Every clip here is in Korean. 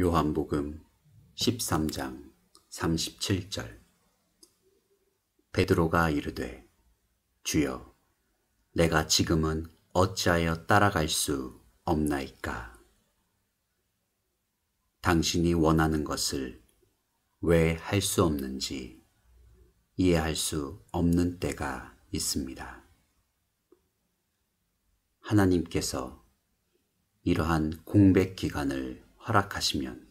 요한복음 13장 37절 베드로가 이르되 주여 내가 지금은 어찌하여 따라갈 수 없나이까 당신이 원하는 것을 왜 할 수 없는지 이해할 수 없는 때가 있습니다. 하나님께서 이러한 공백 기간을 허락하시면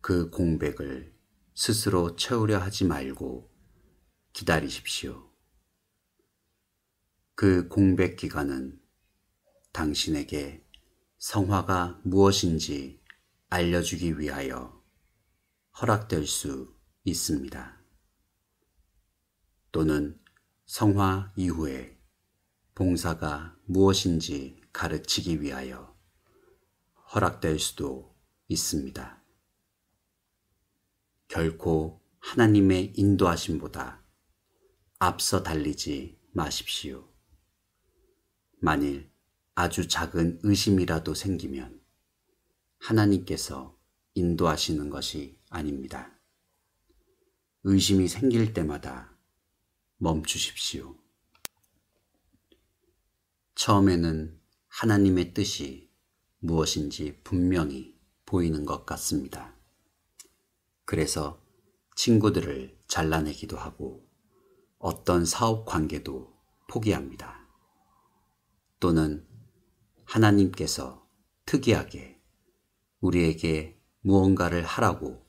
그 공백을 스스로 채우려 하지 말고 기다리십시오. 그 공백 기간은 당신에게 성화가 무엇인지 알려주기 위하여 허락될 수 있습니다. 또는 성화 이후에 봉사가 무엇인지 가르치기 위하여 허락될 수도 있습니다. 결코 하나님의 인도하심보다 앞서 달리지 마십시오. 만일 아주 작은 의심이라도 생기면 하나님께서 인도하시는 것이 아닙니다. 의심이 생길 때마다 멈추십시오. 처음에는 하나님의 뜻이 무엇인지 분명히 보이는 것 같습니다. 그래서 친구들을 잘라내기도 하고 어떤 사업 관계도 포기합니다. 또는 하나님께서 특이하게 우리에게 무언가를 하라고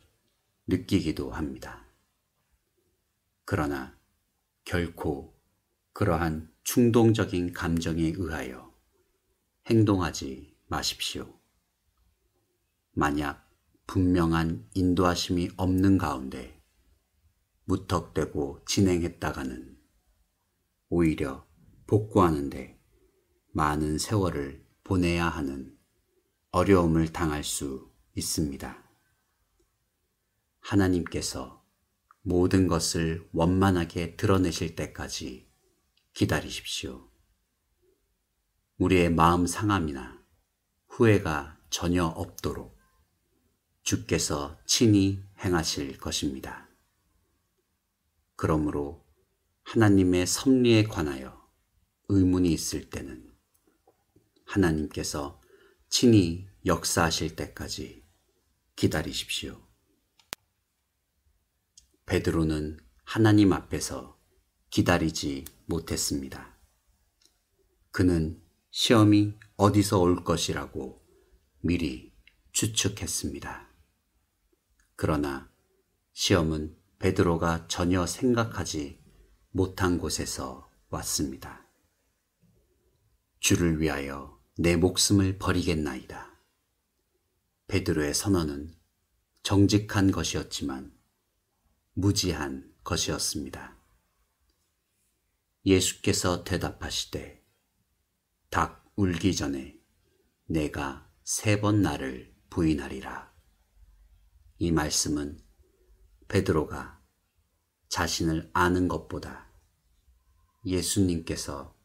느끼기도 합니다. 그러나 결코 그러한 충동적인 감정에 의하여 행동하지 마십시오. 만약 분명한 인도하심이 없는 가운데 무턱대고 진행했다가는 오히려 복구하는데 많은 세월을 보내야 하는 어려움을 당할 수 있습니다. 하나님께서 모든 것을 원만하게 드러내실 때까지 기다리십시오. 우리의 마음 상함이나 후회가 전혀 없도록 주께서 친히 행하실 것입니다. 그러므로 하나님의 섭리에 관하여 의문이 있을 때는 하나님께서 친히 역사하실 때까지 기다리십시오. 베드로는 하나님 앞에서 기다리지 못했습니다. 그는 시험이 어디서 올 것이라고 미리 추측했습니다. 그러나 시험은 베드로가 전혀 생각하지 못한 곳에서 왔습니다. 주를 위하여 내 목숨을 버리겠나이다. 베드로의 선언은 정직한 것이었지만 무지한 것이었습니다. 예수께서 대답하시되 닭 울기 전에 내가 세 번 나를 부인하리라. 이 말씀은 베드로가 자신을 아는 것보다 예수님께서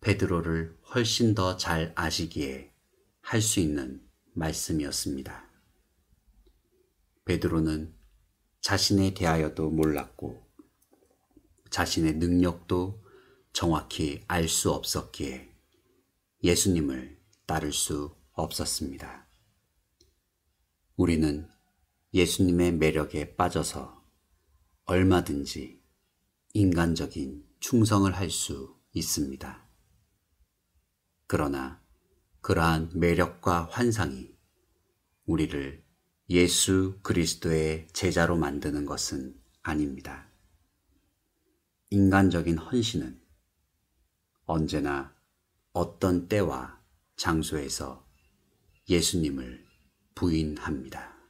베드로를 훨씬 더 잘 아시기에 할 수 있는 말씀이었습니다. 베드로는 자신에 대하여도 몰랐고 자신의 능력도 정확히 알 수 없었기에 예수님을 따를 수 없었습니다. 우리는 예수님의 매력에 빠져서 얼마든지 인간적인 충성을 할 수 있습니다. 그러나 그러한 매력과 환상이 우리를 예수 그리스도의 제자로 만드는 것은 아닙니다. 인간적인 헌신은 언제나 어떤 때와 장소에서 예수님을 부인합니다.